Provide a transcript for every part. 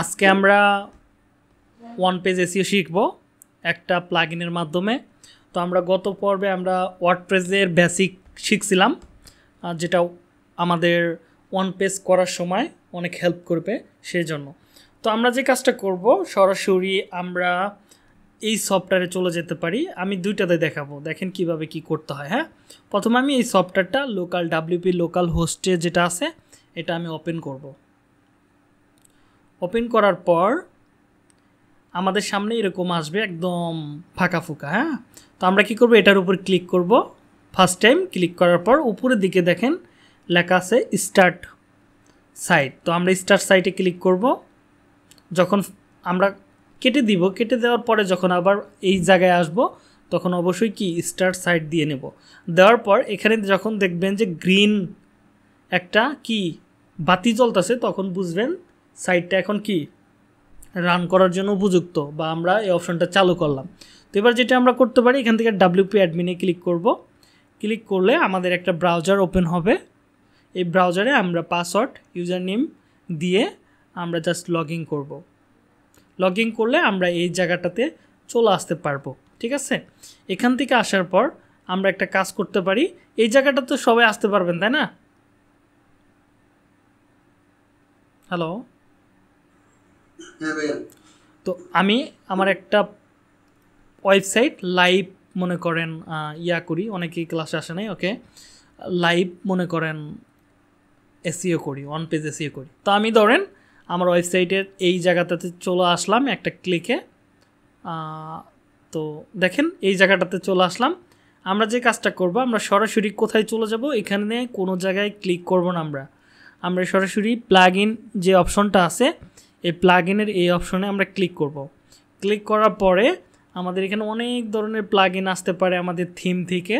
আজকে আমরা one page SEO শিখব একটা প্লাগ ইনের মাধ্যমে তো আমরা গত পর্বে আমরা ওয়ার্ডপ্রেসের বেসিক শিখছিলাম যেটা আমাদের ওয়ান পেজ করার সময় অনেক হেল্প করবে সেই জন্য তো আমরা যে কাজটা করব সরাসরি আমরা এই সফটওয়্যারে চলে যেতে পারি আমি দুইটাতে দেখাবো দেখেন কিভাবে কি করতে হয় হ্যাঁ প্রথমে আমি এই সফটওয়্যারটা লোকাল ডাব্লিউপি লোকাল হোস্টে যেটা আছে এটা আমি ওপেন করবো ওপেন করার পর আমাদের সামনে এরকম আসবে একদম ফাঁকা ফুকা হ্যাঁ তো আমরা কি করব এটার উপর ক্লিক করব ফার্স্ট টাইম ক্লিক করার পর উপরের দিকে দেখেন লেখা আছে স্টার্ট সাইট তো আমরা স্টার্ট সাইটে ক্লিক করব যখন আমরা কেটে দিব কেটে দেওয়ার পরে যখন আবার এই জায়গায় আসব তখন অবশ্যই কি স্টার্ট সাইট দিয়ে নেব দেওয়ার পর এখানে যখন দেখবেন যে গ্রিন একটা কি বাতি জ্বলতেছে তখন বুঝবেন সাইটটা এখন কি রান করার জন্য উপযুক্ত বা আমরা এই অপশনটা চালু করলাম তো এবার যেটা আমরা করতে পারি এখান থেকে ডাব্লিউপি অ্যাডমিনে ক্লিক করব ক্লিক করলে আমাদের একটা ব্রাউজার ওপেন হবে এই ব্রাউজারে আমরা পাসওয়ার্ড ইউজার নেম দিয়ে আমরা জাস্ট লগ ইন করবো লগ ইন করলে আমরা এই জায়গাটাতে চলে আসতে পারবো ঠিক আছে এখান থেকে আসার পর আমরা একটা কাজ করতে পারি এই জায়গাটা তো সবাই আসতে পারবেন তাই না হ্যালো হ্যাঁ, তো আমি আমার একটা ওয়েবসাইট লাইভ মনে করেন ইয়া করি অনেকেই ক্লাসে আসে নাই ওকে লাইভ মনে করেন এসিও করি অন পেজ এসিও করি তো আমি ধরেন আমার ওয়েবসাইটের এই জায়গাটাতে চলে আসলাম একটা ক্লিকে তো দেখেন এই জায়গাটাতে চলে আসলাম আমরা যে কাজটা করব আমরা সরাসরি কোথায় চলে যাব এখানে কোনো জায়গায় ক্লিক করব না আমরা আমরা সরাসরি প্লাগ ইন যে অপশনটা আছে এই প্লাগিনের এই অপশনে আমরা ক্লিক করব ক্লিক করার পরে আমাদের এখানে অনেক ধরনের প্লাগিন আসতে পারে আমাদের থিম থেকে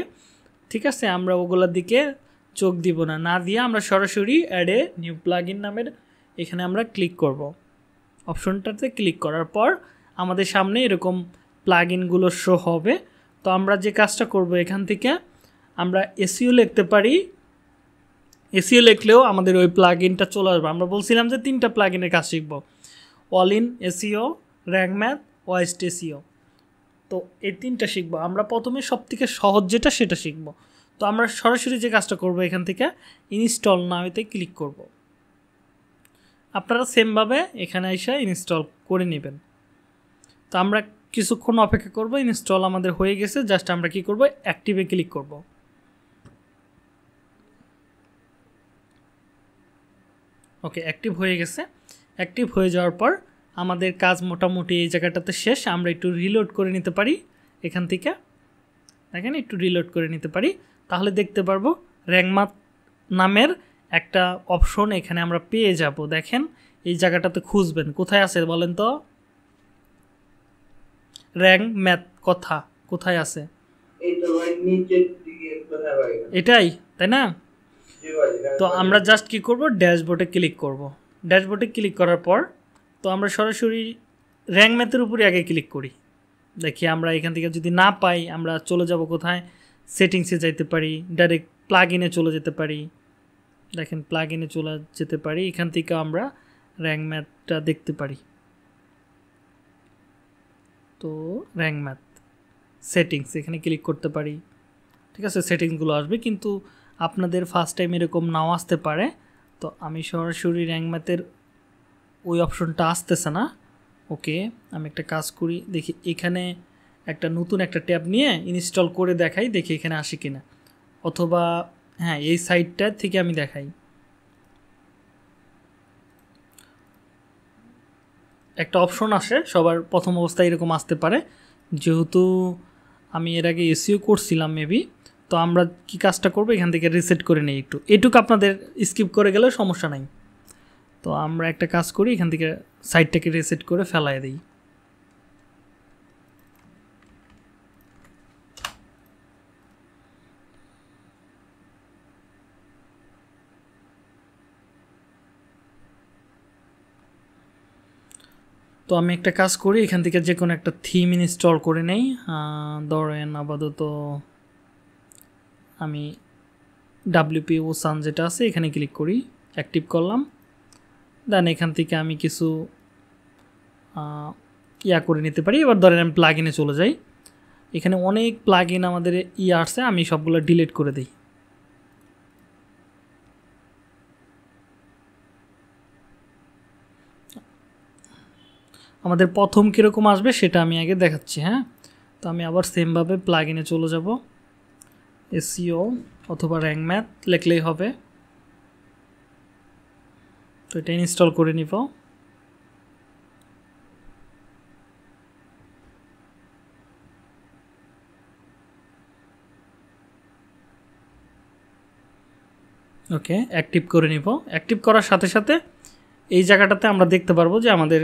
ঠিক আছে আমরা ওগুলোর দিকে চোখ দিব না না দিয়ে আমরা সরাসরি অ্যাডে নিউ প্লাগিন নামের এখানে আমরা ক্লিক করব অপশনটাতে ক্লিক করার পর আমাদের সামনে এরকম প্লাগিনগুলো শো হবে তো আমরা যে কাজটা করব এখান থেকে আমরা এসিও e লিখতে পারি এসিও e লিখলেও আমাদের ওই প্লাগিনটা চলে আসবে আমরা বলছিলাম যে তিনটা প্লাগিনের কাজ শিখবো all in SEO rank math Yoast SEO তো এই তিনটা শিখবো আমরা প্রথমে সব থেকে সহজ যেটা সেটা শিখবো তো আমরা সরাসরি যে কাজটা করব এখান থেকে ইনস্টল নামেতে ক্লিক করব। আপনারা সেমভাবে এখানে এসে ইনস্টল করে নেবেন তো আমরা কিছুক্ষণ অপেক্ষা করব ইনস্টল আমাদের হয়ে গেছে জাস্ট আমরা কি করব অ্যাক্টিভে ক্লিক করব ওকে অ্যাক্টিভ হয়ে গেছে অ্যাক্টিভ হয়ে যাওয়ার পর আমাদের কাজ মোটামুটি এই জায়গাটাতে শেষ আমরা একটু রিলোড করে নিতে পারি এখান থেকে দেখেন একটু রিলোড করে নিতে পারি তাহলে দেখতে পারবো র্যাংমাত নামের একটা অপশন এখানে আমরা পেয়ে যাব দেখেন এই জায়গাটাতে খুঁজবেন কোথায় আছে বলেন তো র্যাং ম্যাথ কথা কোথায় আছে এটাই তাই না হ্যাঁ তো আমরা জাস্ট কি করব ড্যাশবোর্ডে ক্লিক করব ড্যাশবোর্ডে ক্লিক করার পর তো আমরা সরাসরি র্যাঙ্ক ম্যাথের উপরে আগে ক্লিক করি দেখি আমরা এখান থেকে যদি না পাই আমরা চলে যাব কোথায় সেটিংসে যাইতে পারি ডাইরেক্ট প্লাগ ইনে চলে যেতে পারি দেখেন প্লাগ ইনে চলে যেতে পারি এখান থেকে আমরা র্যাঙ্ক ম্যাথটা দেখতে পারি তো র্যাঙ্ক ম্যাথ সেটিংস এখানে ক্লিক করতে পারি ঠিক আছে সেটিংসগুলো আসবে কিন্তু আপনাদের ফার্স্ট টাইম এরকম নাও আসতে পারে তো আমি সরাসরি র্যাঙ্ক ম্যাথের ওই অপশনটা আসতেছে না ওকে আমি একটা কাজ করি দেখি এখানে একটা নতুন একটা ট্যাব নিয়ে ইনস্টল করে দেখাই দেখি এখানে আসে কি না অথবা হ্যাঁ এই সাইটটা থেকে আমি দেখাই একটা অপশন আসে সবার প্রথম অবস্থায় এরকম আসতে পারে যেহেতু আমি এর আগে এসিও করছিলাম মেবি তো আমরা কি কাজটা করব এখান থেকে রিসেট করে নিই একটু এটুকু আপনাদের স্কিপ করে গেলে সমস্যা নাই তো আমরা একটা কাজ করি এখান থেকে সাইডটাকে রিসেট করে ফেলাই দিই তো আমি একটা কাজ করি এখান থেকে যে কোনো একটা থিম ইনস্টল করে নেই ধরেন আপাতত আমি ডাব্লিউপি ও সানজেটা আছে এখানে ক্লিক করি অ্যাক্টিভ করলাম dan এইখান থেকে আমি কিছু ইয়া করে নিতে পারি এবার ধরে আমি প্লাগইনে চলে যাই এখানে অনেক প্লাগইন আমাদের ই ইয়ে আসছে আমি সবগুলা ডিলিট করে দেই আমাদের প্রথম কি রকম আসবে সেটা আমি আগে দেখাচ্ছি হ্যাঁ তো আমি আবার সেম ভাবে প্লাগইনে চলে যাবো এসিও অথবা র্যাঙ্ক ম্যাথ লেখলেই হবে তো এটা ইনস্টল করে নিব ওকে অ্যাক্টিভ করে নিব অ্যাক্টিভ করার সাথে সাথে এই জায়গাটাতে আমরা দেখতে পারবো যে আমাদের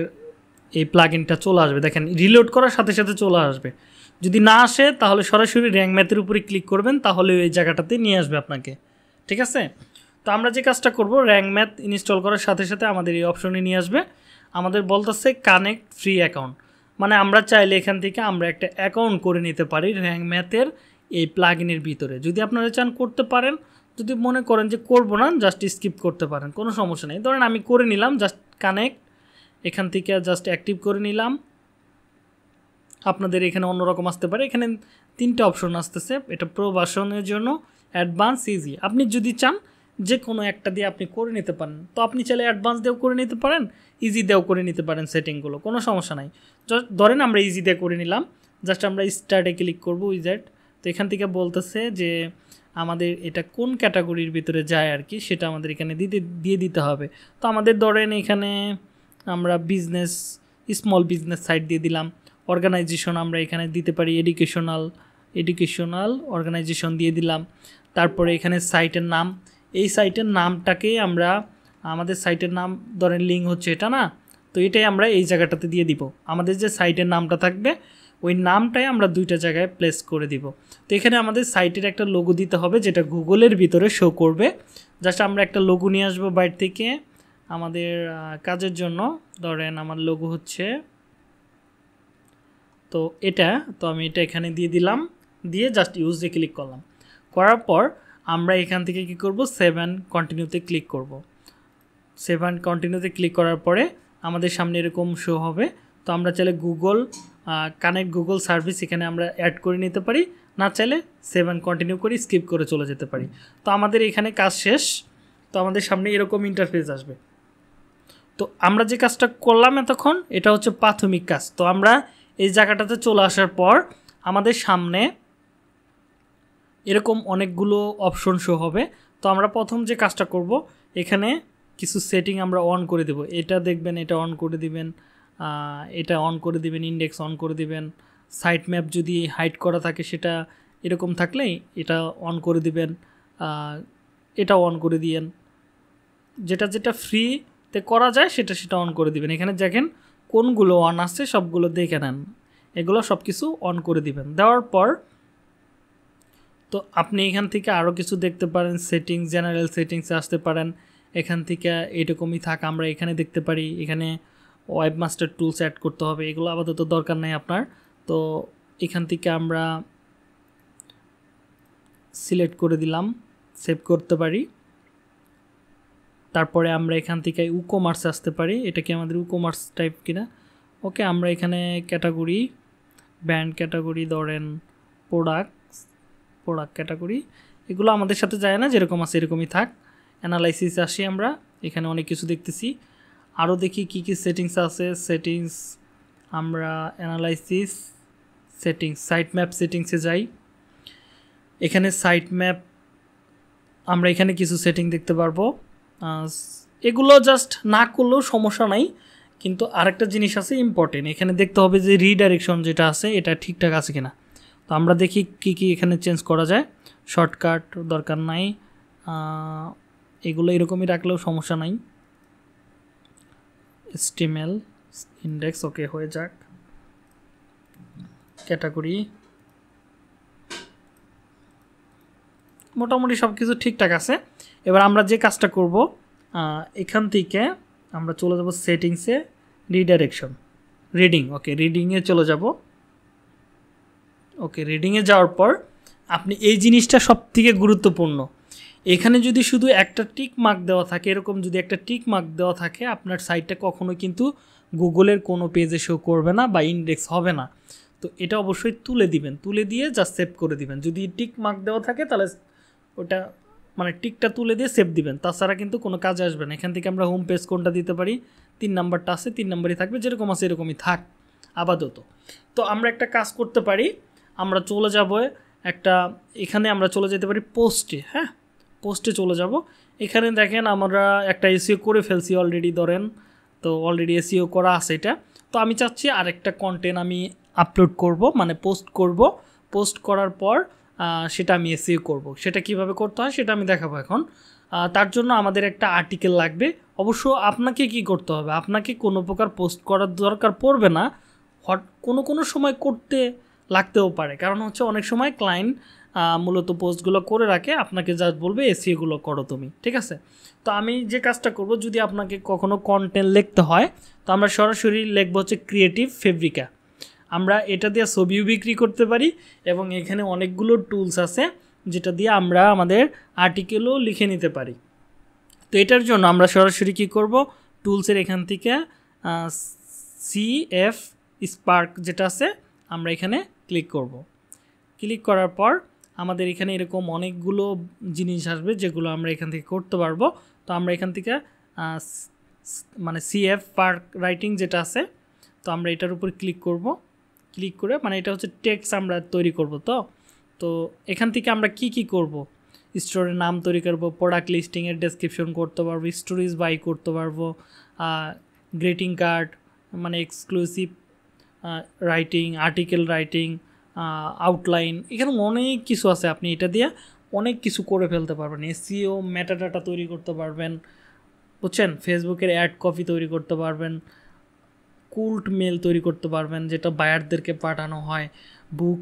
এই প্লাগিনটা চলে আসবে দেখেন রিলোড করার সাথে সাথে চলে আসবে যদি না আসে তাহলে সরাসরি র্যাঙ্ক ম্যাথের উপরে ক্লিক করবেন তাহলে ওই জায়গাটাতে নিয়ে আসবে আপনাকে ঠিক আছে তো আমরা যে কাজটা করব র্যাঙ্ক ম্যাথ ইনস্টল করার সাথে সাথে আমাদের এই অপশনে নিয়ে আসবে আমাদের বলতেছে কানেক্ট ফ্রি অ্যাকাউন্ট মানে আমরা চাইলে এখান থেকে আমরা একটা অ্যাকাউন্ট করে নিতে পারি র্যাঙ্ক ম্যাথের এই প্লাগ ইনের ভিতরে যদি আপনারা চান করতে পারেন যদি মনে করেন যে করবো না জাস্ট স্কিপ করতে পারেন কোনো সমস্যা নেই ধরেন আমি করে নিলাম জাস্ট কানেক্ট এখান থেকে জাস্ট অ্যাক্টিভ করে নিলাম আপনাদের এখানে অন্যরকম আসতে পারে এখানে তিনটা অপশন আসতেছে এটা প্রবাসনের জন্য অ্যাডভান্স ইজি আপনি যদি চান যে কোনো একটা দিয়ে আপনি করে নিতে পারেন তো আপনি চাইলে অ্যাডভান্স দিয়েও করে নিতে পারেন ইজি দিয়েও করে নিতে পারেন সেটিংগুলো কোনো সমস্যা নাই ধরেন আমরা ইজি দিয়ে করে নিলাম জাস্ট আমরা স্টার্টে ক্লিক করবো উইজেট তো এখান থেকে বলতেছে যে আমাদের এটা কোন ক্যাটাগরির ভিতরে যায় আর কি সেটা আমাদের এখানে দিতে দিয়ে দিতে হবে তো আমাদের ধরেন এখানে আমরা বিজনেস স্মল বিজনেস সাইট দিয়ে দিলাম অর্গানাইজেশন আমরা এখানে দিতে পারি এডুকেশনাল এডুকেশনাল অর্গানাইজেশন দিয়ে দিলাম তারপরে এখানে সাইটের নাম এই সাইটের নামটাকে আমরা আমাদের সাইটের নাম ধরেন লিঙ্ক হচ্ছে এটা না তো এটাই আমরা এই জায়গাটাতে দিয়ে দিব আমাদের যে সাইটের নামটা থাকবে ওই নামটাই আমরা দুইটা জায়গায় প্লেস করে দিব তো এখানে আমাদের সাইটের একটা লোগো দিতে হবে যেটা গুগলের ভিতরে শো করবে জাস্ট আমরা একটা লোগো নিয়ে আসবো বাইরে থেকে আমাদের কাজের জন্য ধরেন আমার লোগো হচ্ছে তো এটা তো আমি এটা এখানে দিয়ে দিলাম দিয়ে জাস্ট ইউজে ক্লিক করলাম করার পর আমরা এখান থেকে কি করব সেভেন কন্টিনিউতে ক্লিক করব সেভেন কন্টিনিউতে ক্লিক করার পরে আমাদের সামনে এরকম শো হবে তো আমরা চাইলে গুগল কানেক্ট গুগল সার্ভিস এখানে আমরা অ্যাড করে নিতে পারি না চাইলে সেভেন কন্টিনিউ করে স্কিপ করে চলে যেতে পারি তো আমাদের এখানে কাজ শেষ তো আমাদের সামনে এরকম ইন্টারফেস আসবে তো আমরা যে কাজটা করলাম এতক্ষণ এটা হচ্ছে প্রাথমিক কাজ তো আমরা এই জায়গাটাতে চলে আসার পর আমাদের সামনে এরকম অনেকগুলো অপশন শো হবে তো আমরা প্রথম যে কাজটা করব এখানে কিছু সেটিং আমরা অন করে দেব এটা দেখবেন এটা অন করে দিবেন এটা অন করে দিবেন ইন্ডেক্স অন করে দিবেন সাইট ম্যাপ যদি হাইড করা থাকে সেটা এরকম থাকলেই এটা অন করে দিবেন এটা অন করে দিয়েন যেটা যেটা ফ্রিতে করা যায় সেটা সেটা অন করে দিবেন এখানে দেখেন কোনগুলো অন আছে সবগুলো দেখে নেন এগুলো সব কিছু অন করে দিবেন দেওয়ার পর তো আপনি এখান থেকে আরও কিছু দেখতে পারেন সেটিংস জেনারেল সেটিংসে আসতে পারেন এখান থেকে এরকমই থাক আমরা এখানে দেখতে পারি এখানে ওয়েব মাস্টার টুলস অ্যাড করতে হবে এগুলো আপাতত দরকার নেই আপনার তো এখান থেকে আমরা সিলেক্ট করে দিলাম সেভ করতে পারি তারপরে আমরা এখান থেকে উকোমার্সে আসতে পারি এটা কি আমাদের উকোমার্স টাইপ কিনা ওকে আমরা এখানে ক্যাটাগরি ব্র্যান্ড ক্যাটাগরি ধরেন প্রোডাক্টস প্রোডাক্ট ক্যাটাগরি এগুলো আমাদের সাথে যায় না যেরকম আছে এরকমই থাক অ্যানালাইসিস আসি আমরা এখানে অনেক কিছু দেখতেছি আরও দেখি কি কি সেটিংস আছে সেটিংস আমরা অ্যানালাইসিস সেটিংস সাইট ম্যাপ সেটিংসে যাই এখানে সাইট ম্যাপ আমরা এখানে কিছু সেটিং দেখতে পারবো এগুলো জাস্ট না করলেও সমস্যা নাই কিন্তু আরেকটা জিনিস আছে ইম্পর্টেন্ট এখানে দেখতে হবে যে রিডাইরেকশন যেটা আছে এটা ঠিকঠাক আছে কিনা তো আমরা দেখি কি কি এখানে চেঞ্জ করা যায় শর্টকাট দরকার নাই এগুলো এরকমই রাখলেও সমস্যা নাই স্টিমেল ইন্ডেক্স ওকে হয়ে যাক ক্যাটাগরি মোটামুটি সব কিছু ঠিকঠাক আছে এবার আমরা যে কাজটা করব এখান থেকে আমরা চলে যাব সেটিংসে রিডাইরেকশন রিডিং ওকে রিডিংয়ে চলে যাব ওকে রিডিংয়ে যাওয়ার পর আপনি এই জিনিসটা সবথেকে গুরুত্বপূর্ণ এখানে যদি শুধু একটা টিক মার্ক দেওয়া থাকে এরকম যদি একটা টিক মার্ক দেওয়া থাকে আপনার সাইটটা কখনো কিন্তু গুগলের কোনো পেজে শো করবে না বা ইন্ডেক্স হবে না তো এটা অবশ্যই তুলে দিবেন তুলে দিয়ে জাস্ট সেভ করে দিবেন যদি টিক মার্ক দেওয়া থাকে তাহলে ওটা মানে টিকটা তুলে দিয়ে সেভ দিবেন তাছাড়া কিন্তু কোনো কাজে আসবে না এখান থেকে আমরা হোম পেজ কোনটা দিতে পারি তিন নাম্বারটা আছে তিন নাম্বারই থাকবে যেরকম আছে এরকমই থাক আপাতত তো আমরা একটা কাজ করতে পারি আমরা চলে যাব একটা এখানে আমরা চলে যেতে পারি পোস্টে হ্যাঁ পোস্টে চলে যাব এখানে দেখেন আমরা একটা এসিও করে ফেলছি অলরেডি ধরেন তো অলরেডি এসিও করা আছে এটা তো আমি চাচ্ছি আরেকটা কন্টেন্ট আমি আপলোড করব মানে পোস্ট করব পোস্ট করার পর সেটা আমি এসিও করব। সেটা কিভাবে করতে হয় সেটা আমি দেখাবো এখন তার জন্য আমাদের একটা আর্টিকেল লাগবে অবশ্য আপনাকে কি করতে হবে আপনাকে কোনো প্রকার পোস্ট করার দরকার পড়বে না হট কোনো কোনো সময় করতে লাগতেও পারে কারণ হচ্ছে অনেক সময় ক্লায়েন্ট মূলত পোস্টগুলো করে রাখে আপনাকে যা বলবে এসিওগুলো করো তুমি ঠিক আছে তো আমি যে কাজটা করব যদি আপনাকে কখনো কন্টেন্ট লিখতে হয় তো আমরা সরাসরি লিখবো হচ্ছে ক্রিয়েটিভ ফেব্রিকা আমরা এটা দিয়ে ছবিও বিক্রি করতে পারি এবং এখানে অনেকগুলো টুলস আছে যেটা দিয়ে আমরা আমাদের আর্টিকেলও লিখে নিতে পারি তো এটার জন্য আমরা সরাসরি কি করব টুলসের এখান থেকে সি এফ স্পার্ক যেটা আছে আমরা এখানে ক্লিক করব ক্লিক করার পর আমাদের এখানে এরকম অনেকগুলো জিনিস আসবে যেগুলো আমরা এখান থেকে করতে পারবো তো আমরা এখান থেকে মানে সি এফ পার্ক রাইটিং যেটা আছে তো আমরা এটার উপর ক্লিক করবো ক্লিক করে মানে এটা হচ্ছে টেক্সট আমরা তৈরি করব তো তো এখান থেকে আমরা কি কি করব স্টোরের নাম তৈরি করব প্রোডাক্ট লিস্টিংয়ের ডেসক্রিপশন করতে পারবো স্টোরিজ বাই করতে পারবো গ্রিটিং কার্ড মানে exclusive writing article writing outline এখানে অনেক কিছু আছে আপনি এটা দিয়ে অনেক কিছু করে ফেলতে পারবেন এসিও ডাটা e তৈরি করতে পারবেন বুঝছেন ফেসবুকের অ্যাড কপি তৈরি করতে পারবেন কুল্ট মেল তৈরি করতে পারবেন যেটা বায়ারদেরকে পাঠানো হয় বুক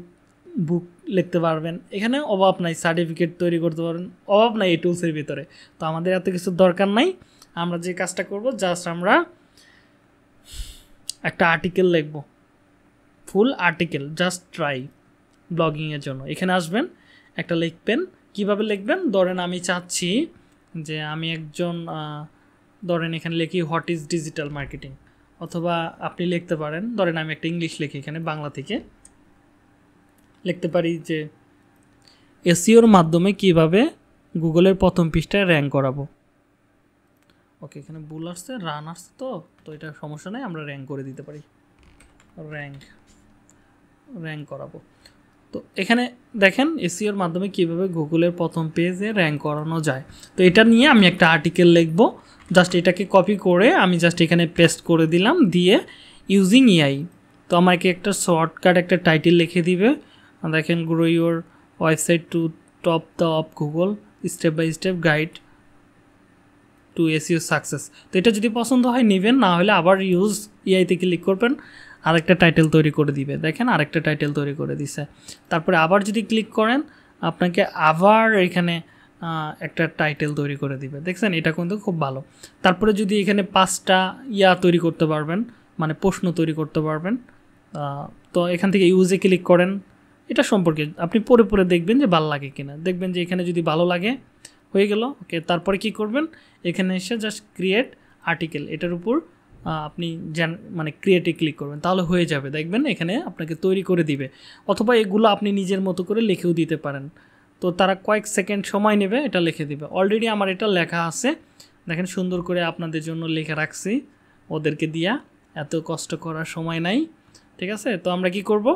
বুক লিখতে পারবেন এখানে অভাব নাই সার্টিফিকেট তৈরি করতে পারবেন অভাব নাই এই টুলসের ভিতরে তো আমাদের এত কিছু দরকার নাই আমরা যে কাজটা করব জাস্ট আমরা একটা আর্টিকেল লিখব ফুল আর্টিকেল জাস্ট ট্রাই ব্লগিংয়ের জন্য এখানে আসবেন একটা লিখবেন কিভাবে লিখবেন ধরেন আমি চাচ্ছি যে আমি একজন ধরেন এখানে লিখি হোয়াট ইজ ডিজিটাল মার্কেটিং অথবা আপনি লিখতে পারেন ধরেন আমি একটা ইংলিশ লিখি এখানে বাংলা থেকে লিখতে পারি যে এসিওর মাধ্যমে কিভাবে গুগলের প্রথম পৃষ্ঠায় র্যাঙ্ক করাবো ওকে এখানে বুল আসছে রান আসছে তো তো এটা সমস্যা নেই আমরা র্যাঙ্ক করে দিতে পারি র্যাঙ্ক র্যাঙ্ক করাবো তো এখানে দেখেন এসিওর মাধ্যমে কিভাবে গুগলের প্রথম পেজে র্যাঙ্ক করানো যায় তো এটা নিয়ে আমি একটা আর্টিকেল লিখবো জাস্ট এটাকে কপি করে আমি জাস্ট এখানে পেস্ট করে দিলাম দিয়ে ইউজিং ইআই তো আমাকে একটা শর্টকাট একটা টাইটেল লিখে দিবে দেখেন grow your website to top the of Google step by step guide to SEO success তো এটা যদি পছন্দ হয় নেবেন না হলে আবার ইউজ ইআইতে ক্লিক করবেন আরেকটা টাইটেল তৈরি করে দিবে দেখেন আরেকটা টাইটেল তৈরি করে দিছে তারপরে আবার যদি ক্লিক করেন আপনাকে আবার এখানে একটা টাইটেল তৈরি করে দিবে দেখছেন এটা কিন্তু খুব ভালো তারপরে যদি এখানে পাঁচটা ইয়া তৈরি করতে পারবেন মানে প্রশ্ন তৈরি করতে পারবেন তো এখান থেকে ইউজে ক্লিক করেন এটা সম্পর্কে আপনি পরে পরে দেখবেন যে ভালো লাগে কিনা দেখবেন যে এখানে যদি ভালো লাগে হয়ে গেল ওকে তারপরে কি করবেন এখানে এসে জাস্ট ক্রিয়েট আর্টিকেল এটার উপর আপনি জেন মানে ক্রিয়েটে ক্লিক করবেন তাহলে হয়ে যাবে দেখবেন এখানে আপনাকে তৈরি করে দিবে অথবা এগুলো আপনি নিজের মতো করে লিখেও দিতে পারেন তো তারা কয়েক সেকেন্ড সময় নেবে এটা লিখে দিবে অলরেডি আমার এটা লেখা আছে দেখেন সুন্দর করে আপনাদের জন্য লিখে রাখছি ওদেরকে দিয়া এত কষ্ট করার সময় নাই ঠিক আছে তো আমরা কি করব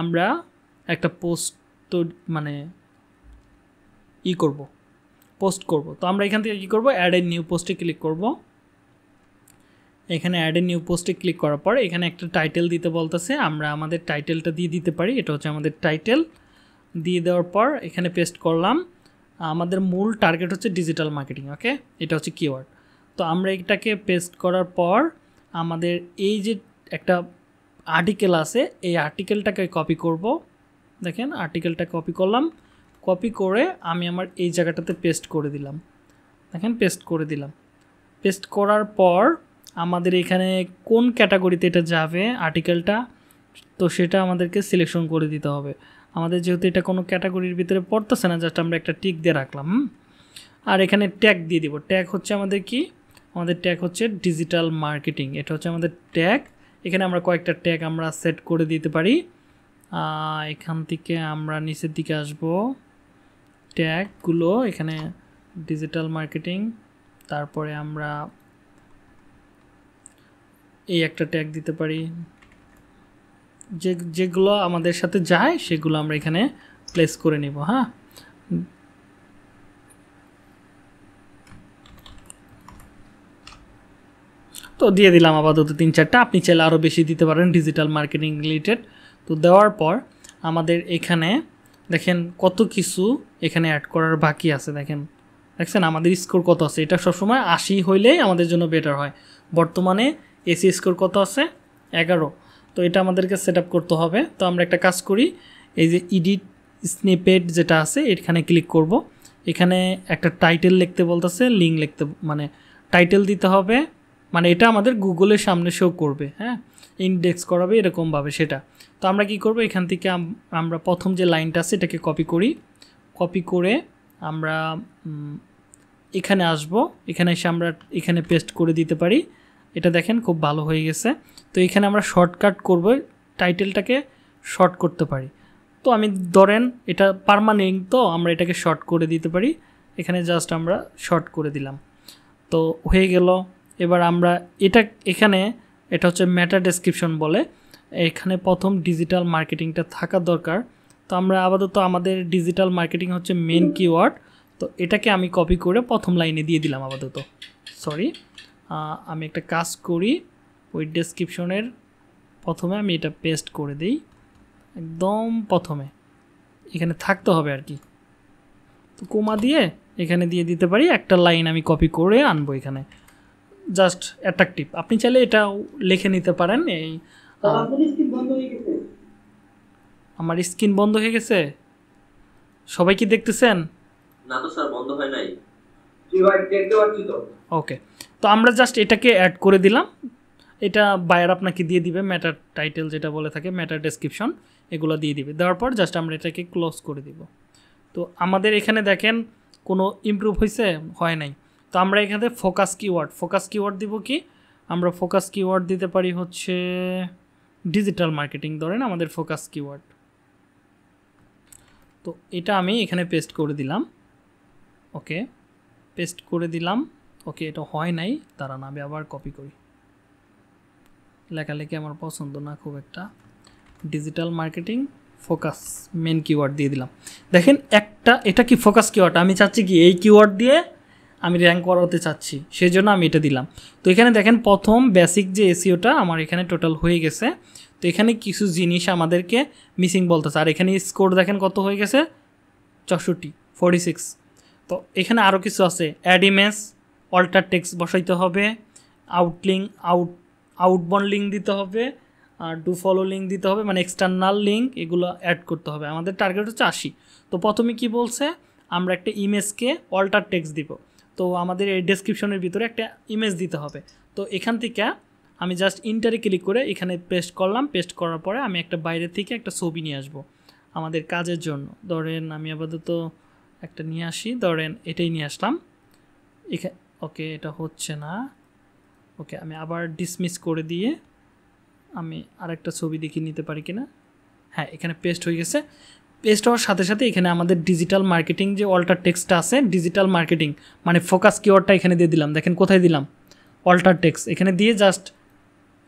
আমরা একটা পোস্ট তো মানে ই করব পোস্ট করব তো আমরা এখান থেকে কী করব অ্যাড এ নিউ পোস্টে ক্লিক করব এখানে অ্যাড এ নিউ পোস্টে ক্লিক করার পর এখানে একটা টাইটেল দিতে বলতেছে আমরা আমাদের টাইটেলটা দিয়ে দিতে পারি এটা হচ্ছে আমাদের টাইটেল দিয়ে দেওয়ার পর এখানে পেস্ট করলাম আমাদের মূল টার্গেট হচ্ছে ডিজিটাল মার্কেটিং ওকে এটা হচ্ছে কিওয়ার্ড তো আমরা এটাকে পেস্ট করার পর আমাদের এই যে একটা আর্টিকেল আছে এই আর্টিকেলটাকে কপি করব দেখেন আর্টিকেলটা কপি করলাম কপি করে আমি আমার এই জায়গাটাতে পেস্ট করে দিলাম দেখেন পেস্ট করে দিলাম পেস্ট করার পর আমাদের এখানে কোন ক্যাটাগরিতে এটা যাবে আর্টিকেলটা তো সেটা আমাদেরকে সিলেকশন করে দিতে হবে আমাদের যেহেতু এটা কোনো ক্যাটাগরির ভিতরে পড়তেছে না জাস্ট আমরা একটা টিক দিয়ে রাখলাম আর এখানে ট্যাগ দিয়ে দিব ট্যাগ হচ্ছে আমাদের কি আমাদের ট্যাগ হচ্ছে ডিজিটাল মার্কেটিং এটা হচ্ছে আমাদের ট্যাগ এখানে আমরা কয়েকটা ট্যাগ আমরা সেট করে দিতে পারি এখান থেকে আমরা নিচের দিকে আসব ট্যাগগুলো এখানে ডিজিটাল মার্কেটিং তারপরে আমরা এই একটা ট্যাগ দিতে পারি যে যেগুলো আমাদের সাথে যায় সেগুলো আমরা এখানে প্লেস করে নিব হ্যাঁ তো দিয়ে দিলাম আপাতত তিন চারটা আপনি চাইলে আরও বেশি দিতে পারেন ডিজিটাল মার্কেটিং রিলেটেড তো দেওয়ার পর আমাদের এখানে দেখেন কত কিছু এখানে অ্যাড করার বাকি আছে দেখেন দেখছেন আমাদের স্কোর কত আছে এটা সবসময় আশি হইলেই আমাদের জন্য বেটার হয় বর্তমানে এসি স্কোর কত আছে এগারো তো এটা আমাদেরকে সেট করতে হবে তো আমরা একটা কাজ করি এই যে ইডিট স্নেপেড যেটা আছে এখানে ক্লিক করব এখানে একটা টাইটেল লিখতে বলতেছে লিঙ্ক লিখতে মানে টাইটেল দিতে হবে মানে এটা আমাদের গুগলের সামনে শো করবে হ্যাঁ ইনডেক্স করাবে এরকমভাবে সেটা তো আমরা কি করব এখান থেকে আমরা প্রথম যে লাইনটা আছে এটাকে কপি করি কপি করে আমরা এখানে আসব এখানে এসে আমরা এখানে পেস্ট করে দিতে পারি এটা দেখেন খুব ভালো হয়ে গেছে তো এখানে আমরা শর্টকাট করব টাইটেলটাকে শর্ট করতে পারি তো আমি ধরেন এটা পারমানেন্ট তো আমরা এটাকে শর্ট করে দিতে পারি এখানে জাস্ট আমরা শর্ট করে দিলাম তো হয়ে গেল এবার আমরা এটা এখানে এটা হচ্ছে ম্যাটার ডেসক্রিপশন বলে এখানে প্রথম ডিজিটাল মার্কেটিংটা থাকা দরকার তো আমরা আপাতত আমাদের ডিজিটাল মার্কেটিং হচ্ছে মেন কিওয়ার্ড তো এটাকে আমি কপি করে প্রথম লাইনে দিয়ে দিলাম আপাতত সরি আমি একটা কাজ করি ওই ডেসক্রিপশনের প্রথমে আমি এটা পেস্ট করে দিই একদম প্রথমে এখানে থাকতে হবে আর কি তো কোমা দিয়ে এখানে দিয়ে দিতে পারি একটা লাইন আমি কপি করে আনবো এখানে জাস্ট অ্যাট্রাকটিভ আপনি চাইলে এটা লিখে নিতে পারেন এই আমার স্ক্রিন বন্ধ হয়ে গেছে সবাই কি দেখতেছেন না তো স্যার বন্ধ হয় নাই ওকে তো আমরা জাস্ট এটাকে অ্যাড করে দিলাম এটা বায়ার আপনাকে দিয়ে দিবে ম্যাটার টাইটেল যেটা বলে থাকে ম্যাটার ডেসক্রিপশন এগুলো দিয়ে দিবে দেওয়ার পর জাস্ট আমরা এটাকে ক্লোজ করে দিব তো আমাদের এখানে দেখেন কোনো ইমপ্রুভ হয়েছে হয় নাই তো আমরা এখানে ফোকাস কিওয়ার্ড ফোকাস কিওয়ার্ড দিব কি আমরা ফোকাস কিওয়ার্ড দিতে পারি হচ্ছে ডিজিটাল মার্কেটিং ধরেন আমাদের ফোকাস কিওয়ার্ড তো এটা আমি এখানে পেস্ট করে দিলাম ওকে পেস্ট করে দিলাম ওকে এটা হয় নাই তারা না আমি আবার কপি করি লেখালেখি আমার পছন্দ না খুব একটা digital marketing focus main keyword দিয়ে দিলাম দেখেন একটা এটা কি ফোকাস কিওয়ার্ড আমি চাচ্ছি কি এই কিওয়ার্ড দিয়ে আমি র্যাঙ্ক করাতে চাচ্ছি সেই জন্য আমি এটা দিলাম তো এখানে দেখেন প্রথম বেসিক যে এসিওটা আমার এখানে টোটাল হয়ে গেছে তো এখানে কিছু জিনিস আমাদেরকে মিসিং বলতেছে আর এখানে স্কোর দেখেন কত হয়ে গেছে চৌষট্টি ফোরটি সিক্স তো এখানে আরও কিছু আছে অ্যাডিমেস অল্টার টেক্স বসাইতে হবে আউটলিং আউট আউটবর্ন লিঙ্ক দিতে হবে আর ডু ফলো লিঙ্ক দিতে হবে মানে এক্সটার্নাল লিঙ্ক এগুলো অ্যাড করতে হবে আমাদের টার্গেট হচ্ছে আশি তো প্রথমে কি বলছে আমরা একটা ইমেজকে অল্টার টেক্সট দিব তো আমাদের এই ডেসক্রিপশনের ভিতরে একটা ইমেজ দিতে হবে তো এখান থেকে আমি জাস্ট ইন্টারে ক্লিক করে এখানে পেস্ট করলাম পেস্ট করার পরে আমি একটা বাইরে থেকে একটা ছবি নিয়ে আসব আমাদের কাজের জন্য ধরেন আমি আপাতত একটা নিয়ে আসি ধরেন এটাই নিয়ে আসলাম এখানে ওকে এটা হচ্ছে না ওকে আমি আবার ডিসমিস করে দিয়ে আমি আরেকটা ছবি দেখে নিতে পারি কিনা হ্যাঁ এখানে পেস্ট হয়ে গেছে পেস্ট হওয়ার সাথে সাথে এখানে আমাদের ডিজিটাল মার্কেটিং যে অল্টার টেক্সটটা আছে ডিজিটাল মার্কেটিং মানে ফোকাস কিওয়ার্ডটা এখানে দিয়ে দিলাম দেখেন কোথায় দিলাম অল্টার টেক্স এখানে দিয়ে জাস্ট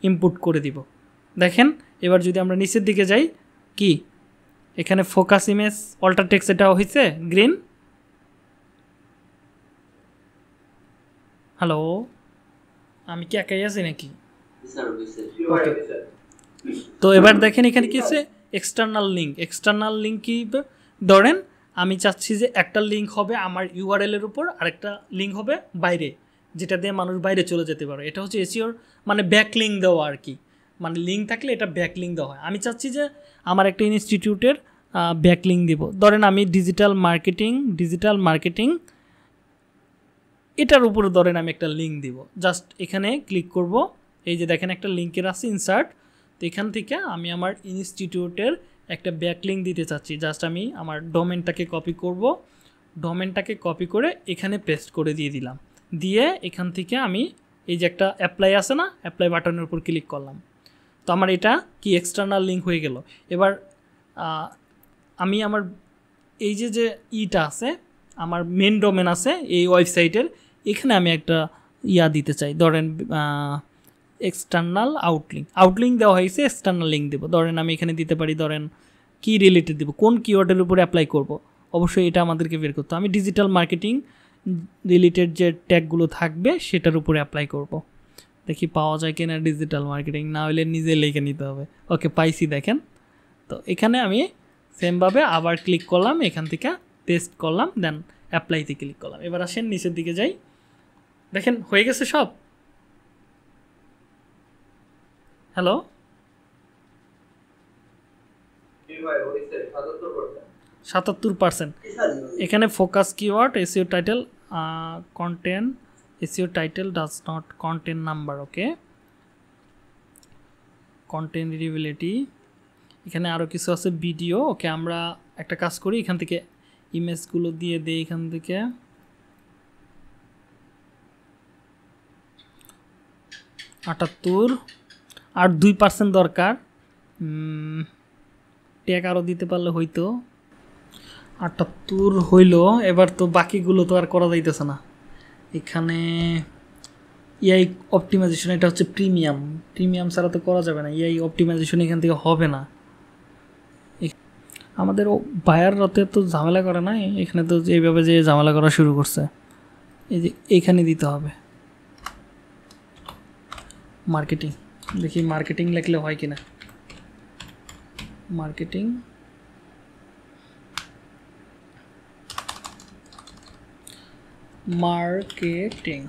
ইনপুট করে দিব দেখেন এবার যদি আমরা নিচের দিকে যাই কি এখানে ফোকাস ইমেজ অল্টার টেক্স এটা হয়েছে গ্রিন হ্যালো আমি কি একাই আছি নাকি ওকে তো এবার দেখেন এখানে কি আছে এক্সটার্নাল লিঙ্ক এক্সটার্নাল লিঙ্ক কি ধরেন আমি চাচ্ছি যে একটা লিঙ্ক হবে আমার এর উপর আর একটা লিঙ্ক হবে বাইরে যেটা দিয়ে মানুষ বাইরে চলে যেতে পারে এটা হচ্ছে এসিওর মানে ব্যাক লিঙ্ক দেওয়া আর কি মানে লিঙ্ক থাকলে এটা ব্যাক লিঙ্ক দেওয়া হয় আমি চাচ্ছি যে আমার একটা ইনস্টিটিউটের ব্যাক লিঙ্ক দিব ধরেন আমি ডিজিটাল মার্কেটিং ডিজিটাল মার্কেটিং এটার উপরে ধরেন আমি একটা লিঙ্ক দিব জাস্ট এখানে ক্লিক করব এই যে দেখেন একটা লিঙ্কের আছে ইনসার্ট তো এখান থেকে আমি আমার ইনস্টিটিউটের একটা লিঙ্ক দিতে চাচ্ছি জাস্ট আমি আমার ডোমেনটাকে কপি করব ডোমেনটাকে কপি করে এখানে পেস্ট করে দিয়ে দিলাম দিয়ে এখান থেকে আমি এই যে একটা অ্যাপ্লাই আছে না অ্যাপ্লাই বাটনের উপর ক্লিক করলাম তো আমার এটা কি এক্সটার্নাল লিঙ্ক হয়ে গেল এবার আমি আমার এই যে যে ইটা আছে আমার মেন ডোমেন আছে এই ওয়েবসাইটের এখানে আমি একটা ইয়া দিতে চাই ধরেন এক্সটার্নাল আউটলিঙ্ক আউটলিঙ্ক দেওয়া হয়েছে এক্সটার্নাল লিঙ্ক দেবো ধরেন আমি এখানে দিতে পারি ধরেন কি রিলেটেড দেবো কোন কিওয়ার্ডের উপরে অ্যাপ্লাই করব অবশ্যই এটা আমাদেরকে বের করতে আমি ডিজিটাল মার্কেটিং রিলেটেড যে ট্যাগগুলো থাকবে সেটার উপরে অ্যাপ্লাই করব। দেখি পাওয়া যায় কিনা ডিজিটাল মার্কেটিং না হলে নিজে লিখে নিতে হবে ওকে পাইসি দেখেন তো এখানে আমি সেমভাবে আবার ক্লিক করলাম এখান থেকে টেস্ট করলাম দেন অ্যাপ্লাইতে ক্লিক করলাম এবার আসেন নিচের দিকে যাই দেখেন হয়ে গেছে সব হ্যালো সাতাত্তর পার্সেন্ট এখানে focus keyword SEO title contain SEO title does not contain number okay content রিভিলিটি এখানে আরও কিছু আছে ভিডিও ওকে আমরা একটা কাজ করি এখান থেকে ইমেজগুলো দিয়ে দিই এখান থেকে আটাত্তর আর দুই পার্সেন্ট দরকার ট্যাগ আরও দিতে পারলে হইতো আটাত্তর হইল এবার তো বাকিগুলো তো আর করা যাইতেছে না এখানে ইআই অপটিমাইজেশন এটা হচ্ছে প্রিমিয়াম প্রিমিয়াম ছাড়া তো করা যাবে না ইআই অপটিমাইজেশন এখান থেকে হবে না আমাদের বায়ার রথে তো ঝামেলা করে না এখানে তো এইভাবে যে ঝামেলা করা শুরু করছে এই যে এখানে দিতে হবে मार्केटिंग देखिए मार्केटिंग लिखले है कि ना मार्केटिंग मार्केटिंग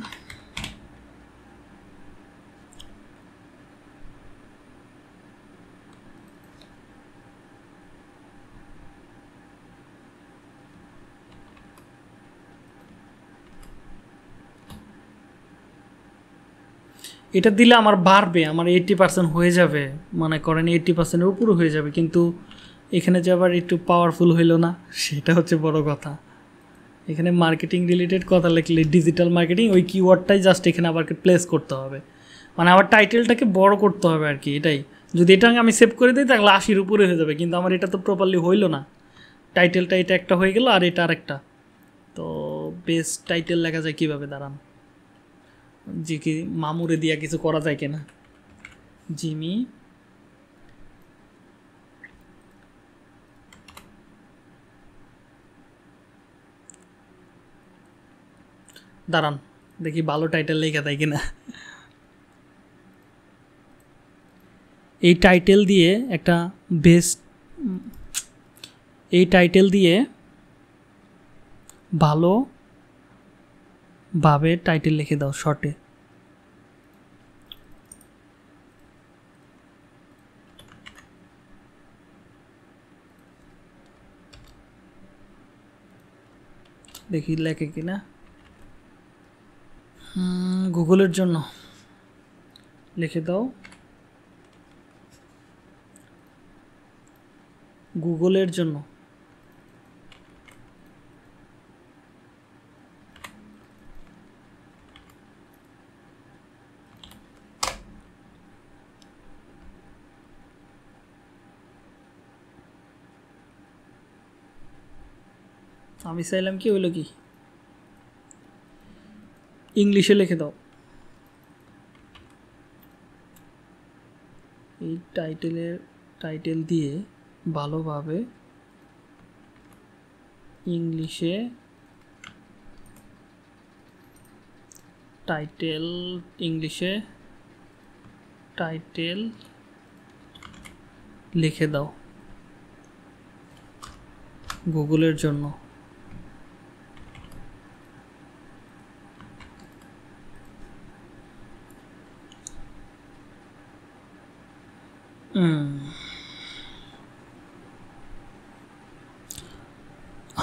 এটা দিলে আমার বাড়বে আমার এইট্টি পার্সেন্ট হয়ে যাবে মানে করেন এইটটি পার্সেন্টের উপরে হয়ে যাবে কিন্তু এখানে যে আবার একটু পাওয়ারফুল হইল না সেটা হচ্ছে বড় কথা এখানে মার্কেটিং রিলেটেড কথা লিখলে ডিজিটাল মার্কেটিং ওই কিওয়ার্ডটাই জাস্ট এখানে আবার প্লেস করতে হবে মানে আমার টাইটেলটাকে বড় করতে হবে আর কি এটাই যদি এটা আমি সেভ করে দিই তাহলে আশির উপরে হয়ে যাবে কিন্তু আমার এটা তো প্রপারলি হইল না টাইটেলটা এটা একটা হয়ে গেল আর এটা আরেকটা তো বেস্ট টাইটেল লেখা যায় কীভাবে দাঁড়ান জি কি মামুরে দিয়া কিছু করা যায় কিনা জিমি দাঁড়ান দেখি ভালো টাইটেল লেখা দেয় কিনা এই টাইটেল দিয়ে একটা বেস্ট এই টাইটেল দিয়ে ভালো ভাবে টাইটেল লিখে দাও শর্টে দেখি লেখে কিনা গুগলের জন্য লিখে দাও গুগলের জন্য আমি চাইলাম কি হইলো কি ইংলিশে লিখে দাও এই টাইটেলের টাইটেল দিয়ে ভালোভাবে ইংলিশে টাইটেল ইংলিশে টাইটেল লিখে দাও গুগলের জন্য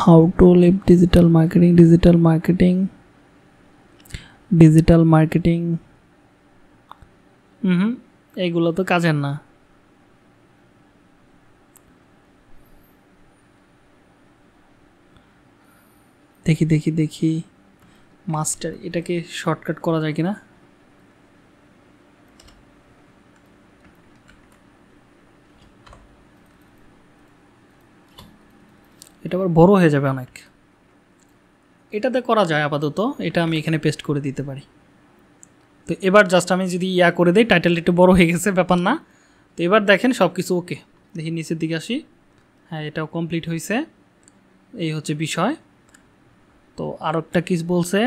how to live digital marketing digital marketing digital marketing hmm hmm এগুলো তো কাজের না দেখি দেখি দেখি মাস্টার এটাকে শর্টকাট করা যায় কি না এটা আবার বড়ো হয়ে যাবে অনেক এটাতে করা যায় আপাতত এটা আমি এখানে পেস্ট করে দিতে পারি তো এবার জাস্ট আমি যদি ইয়া করে দিই টাইটেল একটু বড়ো হয়ে গেছে ব্যাপার না তো এবার দেখেন সব কিছু ওকে দেখি নিচের দিকে আসি হ্যাঁ এটাও কমপ্লিট হয়েছে এই হচ্ছে বিষয় তো আর একটা কিস বলছে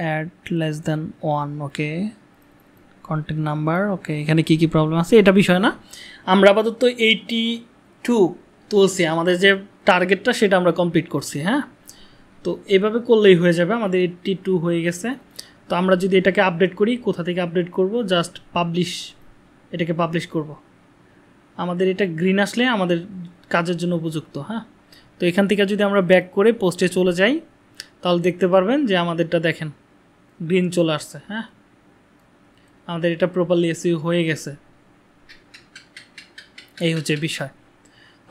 add less than one okay contact number okay এখানে কি কি প্রবলেম আছে এটা বিষয় না আমরা আপাতত এইটি টু তুলছি আমাদের যে টার্গেটটা সেটা আমরা কমপ্লিট করছি হ্যাঁ তো এভাবে করলেই হয়ে যাবে আমাদের এইটটি টু হয়ে গেছে তো আমরা যদি এটাকে আপডেট করি কোথা থেকে আপডেট করব জাস্ট পাবলিশ এটাকে পাবলিশ করব। আমাদের এটা গ্রিন আসলে আমাদের কাজের জন্য উপযুক্ত হ্যাঁ তো এখান থেকে যদি আমরা ব্যাক করে পোস্টে চলে যাই তাহলে দেখতে পারবেন যে আমাদেরটা দেখেন গ্রিন চলে আসছে হ্যাঁ আমাদের এটা প্রপারলি এসিউ হয়ে গেছে এই হচ্ছে বিষয়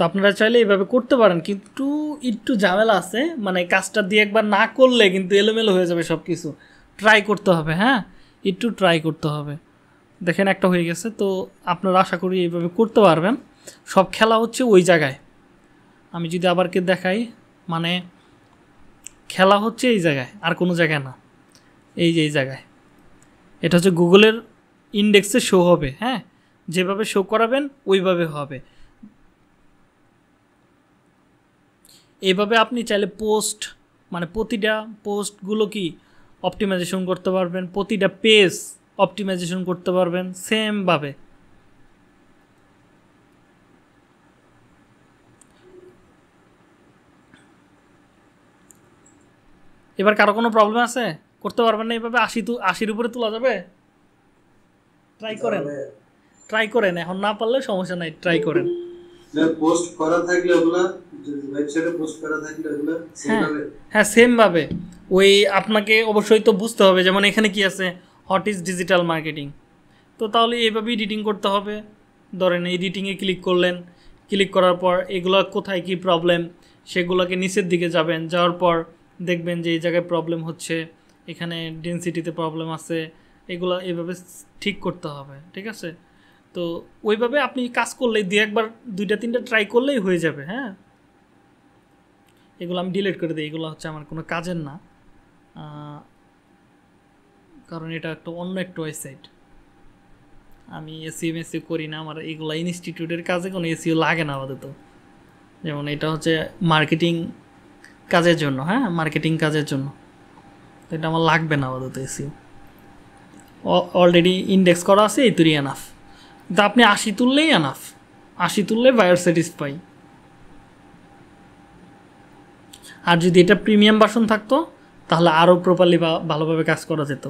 তো আপনারা চাইলে এইভাবে করতে পারেন কিন্তু একটু ঝামেলা আছে মানে কাজটা দিয়ে একবার না করলে কিন্তু এলোমেলো হয়ে যাবে সব কিছু ট্রাই করতে হবে হ্যাঁ একটু ট্রাই করতে হবে দেখেন একটা হয়ে গেছে তো আপনারা আশা করি এইভাবে করতে পারবেন সব খেলা হচ্ছে ওই জায়গায় আমি যদি আবারকে দেখাই মানে খেলা হচ্ছে এই জায়গায় আর কোনো জায়গায় না এই যে এই জায়গায় এটা হচ্ছে গুগলের ইন্ডেক্সে শো হবে হ্যাঁ যেভাবে শো করাবেন ওইভাবে হবে এভাবে আপনি চাইলে পোস্ট মানে প্রতিটা পোস্টগুলো কি অপটিমাইজেশন করতে পারবেন প্রতিটা পেজ অপটিমাইজেশন করতে পারবেন সেমভাবে এবার কারো কোনো প্রবলেম আছে করতে পারবেন না এইভাবে আশি তু আশির উপরে তোলা যাবে ট্রাই করেন ট্রাই করেন এখন না পারলে সমস্যা নাই ট্রাই করেন পোস্ট করা থাকলে ওগুলা ওয়েবসাইটে পোস্ট করা থাকলে ওগুলা হ্যাঁ সেমভাবে হ্যাঁ, ওই আপনাকে অবশ্যই তো বুঝতে হবে যেমন এখানে কি আছে হট ইজ ডিজিটাল মার্কেটিং তো তাহলে এইভাবেই এডিটিং করতে হবে ধরেন এডিটিংয়ে ক্লিক করলেন ক্লিক করার পর এগুলো কোথায় কি প্রবলেম সেগুলোকে নিচের দিকে যাবেন যাওয়ার পর দেখবেন যে এই জায়গায় প্রবলেম হচ্ছে এখানে ডেন্সিটিতে প্রবলেম আছে এগুলো এভাবে ঠিক করতে হবে ঠিক আছে তো ওইভাবে আপনি কাজ করলেই দু একবার দুইটা তিনটা ট্রাই করলেই হয়ে যাবে হ্যাঁ এগুলো আমি ডিলিট করে দিই এগুলো হচ্ছে আমার কোনো কাজের না কারণ এটা একটা অন্য একটা ওয়েবসাইট আমি এসিও মেসিও করি না আমার এগুলো ইনস্টিটিউটের কাজে কোনো এসিও লাগে না তো যেমন এটা হচ্ছে মার্কেটিং কাজের জন্য হ্যাঁ মার্কেটিং কাজের জন্য এটা আমার লাগবে না আপাতত এসিও অলরেডি ইন্ডেক্স করা আছে এই তুরি এনাফ তা আপনি আশি তুললেই আনাফ আশি তুললে বায়ার স্যাটিসফাই আর যদি এটা প্রিমিয়াম বাসন থাকতো তাহলে আরও প্রপারলি ভালোভাবে কাজ করা যেত